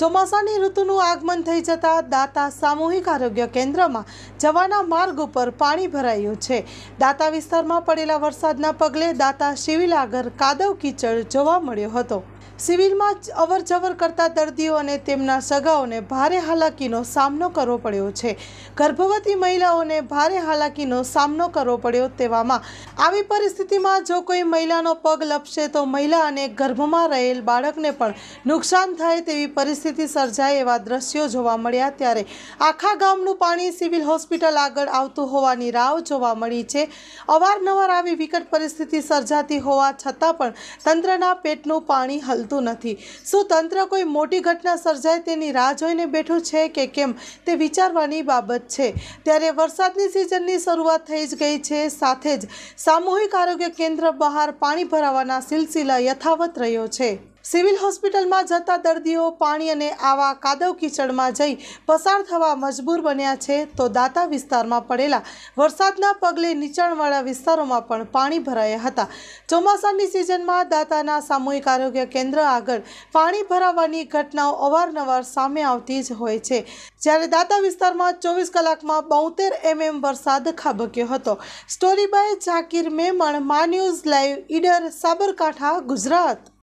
ચોમાસાની ઋતુનું આગમન થઈ જતાં દાતા સામૂહિક આરોગ્ય કેન્દ્રમાં જવાના માર્ગ ઉપર પાણી ભરાયું છે દાતા વિસ્તારમાં પડેલા વરસાદના પગલે દાતા શિવિલાગર કાદવ કીચડ જોવા મળ્યો હતો સિવિલમાં અવર જવર કરતા દર્દીઓ અને તેમના સગાઓને ભારે હાલાકીનો સામનો કરવો પડ્યો છે ગર્ભવતી મહિલાઓને ભારે હાલાકીનો સામનો કરવો પડ્યો તેવામાં આવી પરિસ્થિતિમાં જો કોઈ મહિલાનો પગ લપશે તો મહિલા અને ગર્ભમાં રહેલ બાળકને પણ નુકસાન થાય તેવી પરિસ્થિતિ સર્જાય એવા દ્રશ્યો જોવા મળ્યા ત્યારે આખા ગામનું પાણી સિવિલ હોસ્પિટલ આગળ આવતું હોવાની રાવ જોવા મળી છે અવારનવાર આવી વિકટ પરિસ્થિતિ સર્જાતી હોવા છતાં પણ તંત્રના પેટનું પાણી હલ મળતું નથી શું તંત્ર કોઈ મોટી ઘટના સર્જાય તેની રાહ જોઈને બેઠું છે કે કેમ તે વિચારવાની બાબત છે ત્યારે વરસાદની સિઝનની શરૂઆત થઈ જ ગઈ છે સાથે જ સામૂહિક આરોગ્ય કેન્દ્ર બહાર પાણી ભરાવાના સિલસિલા યથાવત રહ્યો છે સિવિલ હોસ્પિટલમાં જતા દર્દીઓ પાણી અને આવા કાદવ કીચડમાં જઈ પસાર થવા મજબૂર બન્યા છે તો દાતા વિસ્તારમાં પડેલા વરસાદના પગલે નીચાણવાળા વિસ્તારોમાં પણ પાણી ભરાયા હતા ચોમાસાની સિઝનમાં દાતાના સામૂહિક આરોગ્ય કેન્દ્ર આગળ પાણી ભરાવાની ઘટનાઓ અવારનવાર સામે આવતી જ હોય છે જ્યારે દાતા વિસ્તારમાં ચોવીસ કલાકમાં બોતેર એમએમ વરસાદ ખાબક્યો હતો સ્ટોરી બાય ઝાકીર મેમણ માન્યુઝ ન્યૂઝ લાઈવ ઈડર સાબરકાંઠા ગુજરાત